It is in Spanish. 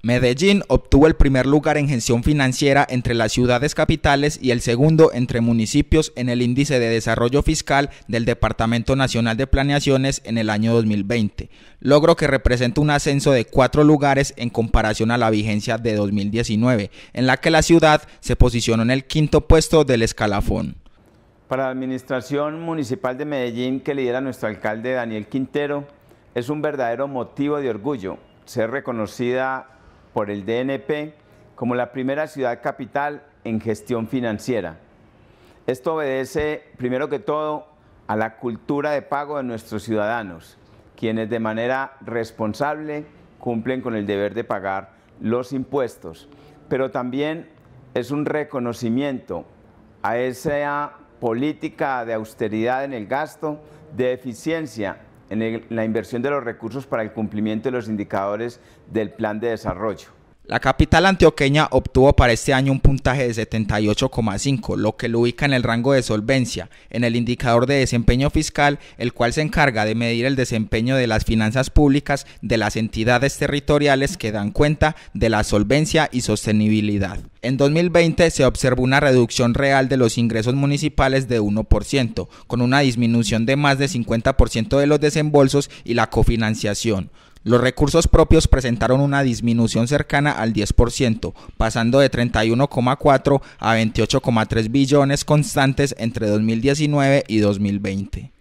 Medellín obtuvo el primer lugar en gestión financiera entre las ciudades capitales y el segundo entre municipios en el índice de desarrollo fiscal del Departamento Nacional de Planeaciones en el año 2020, logro que representa un ascenso de cuatro lugares en comparación a la vigencia de 2019, en la que la ciudad se posicionó en el quinto puesto del escalafón. Para la Administración Municipal de Medellín que lidera nuestro alcalde Daniel Quintero, es un verdadero motivo de orgullo ser reconocida por el DNP como la primera ciudad capital en gestión financiera. Esto obedece, primero que todo, a la cultura de pago de nuestros ciudadanos, quienes de manera responsable cumplen con el deber de pagar los impuestos, pero también es un reconocimiento a esa política de austeridad en el gasto, de eficiencia en la inversión de los recursos para el cumplimiento de los indicadores del plan de desarrollo. La capital antioqueña obtuvo para este año un puntaje de 78,5, lo que lo ubica en el rango de solvencia, en el indicador de desempeño fiscal, el cual se encarga de medir el desempeño de las finanzas públicas de las entidades territoriales que dan cuenta de la solvencia y sostenibilidad. En 2020 se observó una reducción real de los ingresos municipales de 1%, con una disminución de más de 50% de los desembolsos y la cofinanciación. Los recursos propios presentaron una disminución cercana al 10%, pasando de 31,4 a 28,3 billones constantes entre 2019 y 2020.